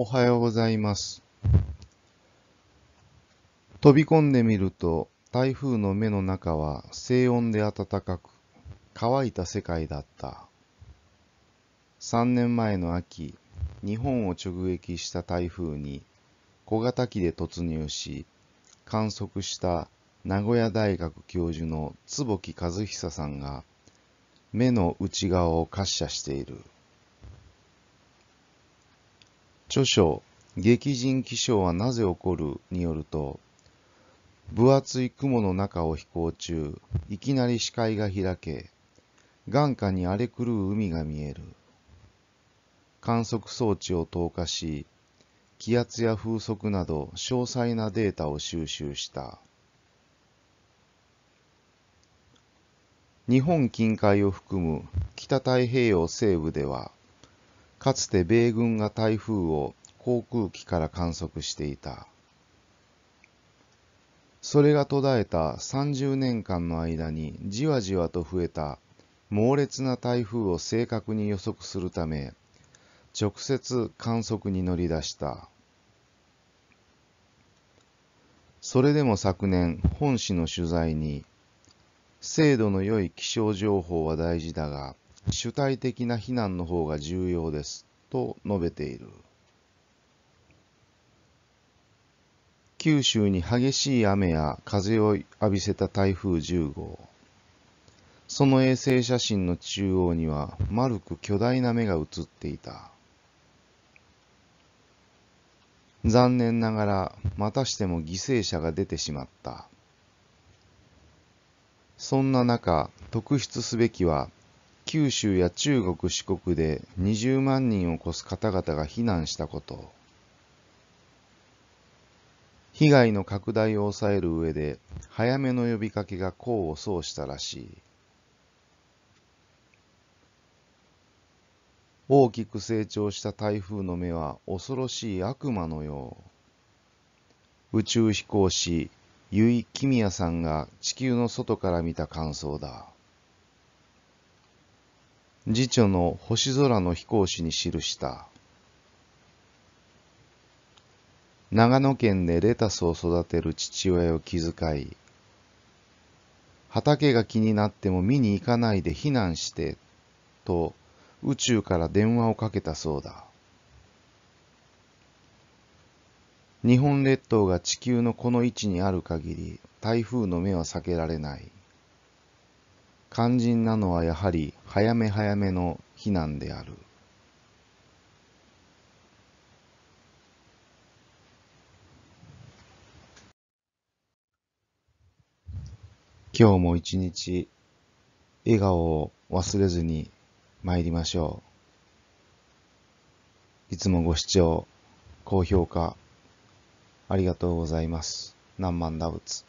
おはようございます。飛び込んでみると、台風の目の中は静音で暖かく、乾いた世界だった。3年前の秋、日本を直撃した台風に小型機で突入し、観測した名古屋大学教授の坪木和久さんが、目の内側を滑車している。著書激甚気象はなぜ起こるによると、分厚い雲の中を飛行中、いきなり視界が開け、眼下に荒れ狂う海が見える。観測装置を投下し、気圧や風速など詳細なデータを収集した。日本近海を含む北太平洋西部では、かつて米軍が台風を航空機から観測していた。それが途絶えた30年間の間にじわじわと増えた猛烈な台風を正確に予測するため、直接観測に乗り出した。それでも昨年、本市の取材に、精度の良い気象情報は大事だが、主体的な避難の方が重要ですと述べている九州に激しい雨や風を浴びせた台風10号その衛星写真の中央には丸く巨大な目が映っていた残念ながらまたしても犠牲者が出てしまったそんな中特筆すべきは九州や中国四国で20万人を超す方々が避難したこと被害の拡大を抑える上で早めの呼びかけが功を奏したらしい大きく成長した台風の目は恐ろしい悪魔のよう宇宙飛行士結城公也さんが地球の外から見た感想だ次女の星空の飛行士に記した。長野県でレタスを育てる父親を気遣い、畑が気になっても見に行かないで避難して、と宇宙から電話をかけたそうだ。日本列島が地球のこの位置にある限り、台風の目は避けられない。肝心なのはやはり早め早めの避難である。今日も一日笑顔を忘れずに参りましょう。いつもご視聴、高評価、ありがとうございます。何万打仏。